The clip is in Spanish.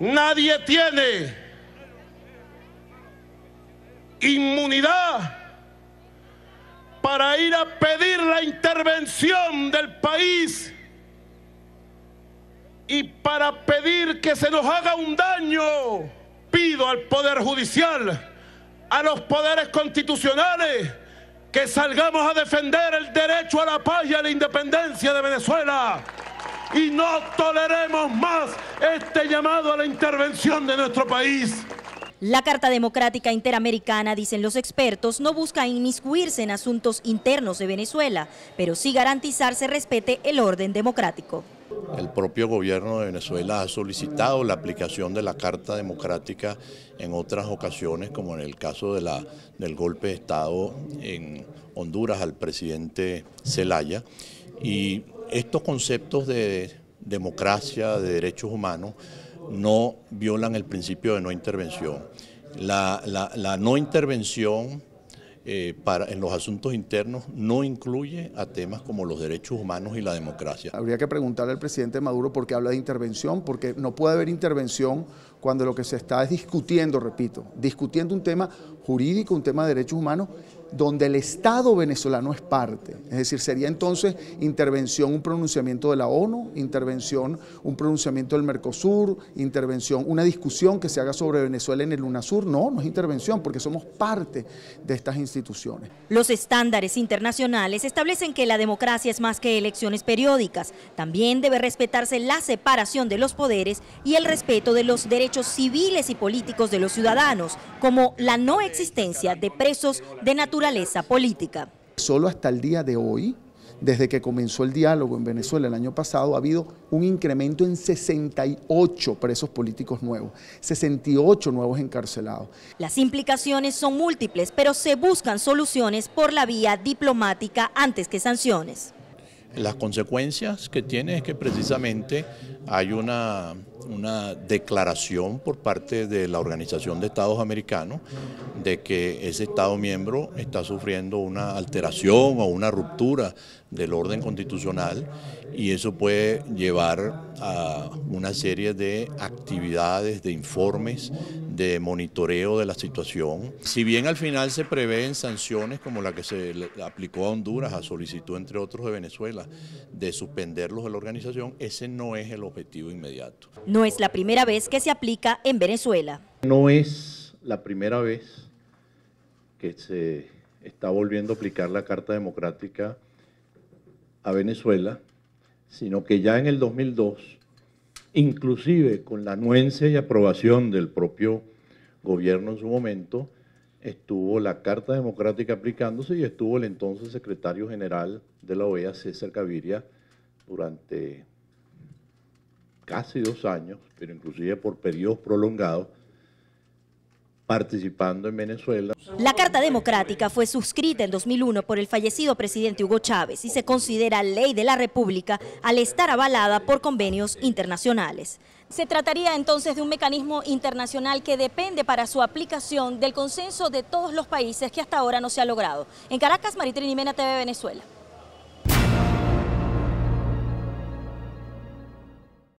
Nadie tiene inmunidad para ir a pedir la intervención del país y para pedir que se nos haga un daño. Pido al Poder Judicial, a los poderes constitucionales, que salgamos a defender el derecho a la paz y a la independencia de Venezuela y no toleremos más este llamado a la intervención de nuestro país. La Carta Democrática Interamericana, dicen los expertos, no busca inmiscuirse en asuntos internos de Venezuela, pero sí garantizarse respete el orden democrático. El propio gobierno de Venezuela ha solicitado la aplicación de la Carta Democrática en otras ocasiones, como en el caso del golpe de Estado en Honduras al presidente Zelaya, y estos conceptos de democracia, de derechos humanos, no violan el principio de no intervención. La, no intervención eh, en los asuntos internos no incluye a temas como los derechos humanos y la democracia. Habría que preguntarle al presidente Maduro por qué habla de intervención, porque no puede haber intervención cuando lo que se está es discutiendo, repito, discutiendo un tema jurídico, un tema de derechos humanos donde el Estado venezolano es parte. Es decir, sería entonces intervención, un pronunciamiento de la ONU, intervención, un pronunciamiento del Mercosur, intervención, una discusión que se haga sobre Venezuela en el UNASUR. No, no es intervención porque somos parte de estas instituciones. Los estándares internacionales establecen que la democracia es más que elecciones periódicas. También debe respetarse la separación de los poderes y el respeto de los derechos civiles y políticos de los ciudadanos, como la no existencia de presos de naturaleza naturaleza política. Solo hasta el día de hoy, desde que comenzó el diálogo en Venezuela el año pasado, ha habido un incremento en 68 presos políticos nuevos, 68 nuevos encarcelados. Las implicaciones son múltiples, pero se buscan soluciones por la vía diplomática antes que sanciones. Las consecuencias que tiene es que precisamente hay una, una declaración por parte de la Organización de Estados Americanos de que ese Estado miembro está sufriendo una alteración o una ruptura del orden constitucional y eso puede llevar a una serie de actividades, de informes, de monitoreo de la situación. Si bien al final se prevén sanciones como la que se aplicó a Honduras a solicitud, entre otros, de Venezuela, de suspenderlos de la organización, ese no es el objetivo inmediato. No es la primera vez que se aplica en Venezuela. No es la primera vez que se está volviendo a aplicar la Carta Democrática a Venezuela, sino que ya en el 2002 inclusive con la anuencia y aprobación del propio gobierno en su momento, estuvo la Carta Democrática aplicándose y estuvo el entonces secretario general de la OEA, César Caviria, durante casi dos años, pero inclusive por periodos prolongados, participando en Venezuela. La Carta Democrática fue suscrita en 2001 por el fallecido presidente Hugo Chávez y se considera ley de la República al estar avalada por convenios internacionales. Se trataría entonces de un mecanismo internacional que depende para su aplicación del consenso de todos los países que hasta ahora no se ha logrado. En Caracas, y Mena TV Venezuela.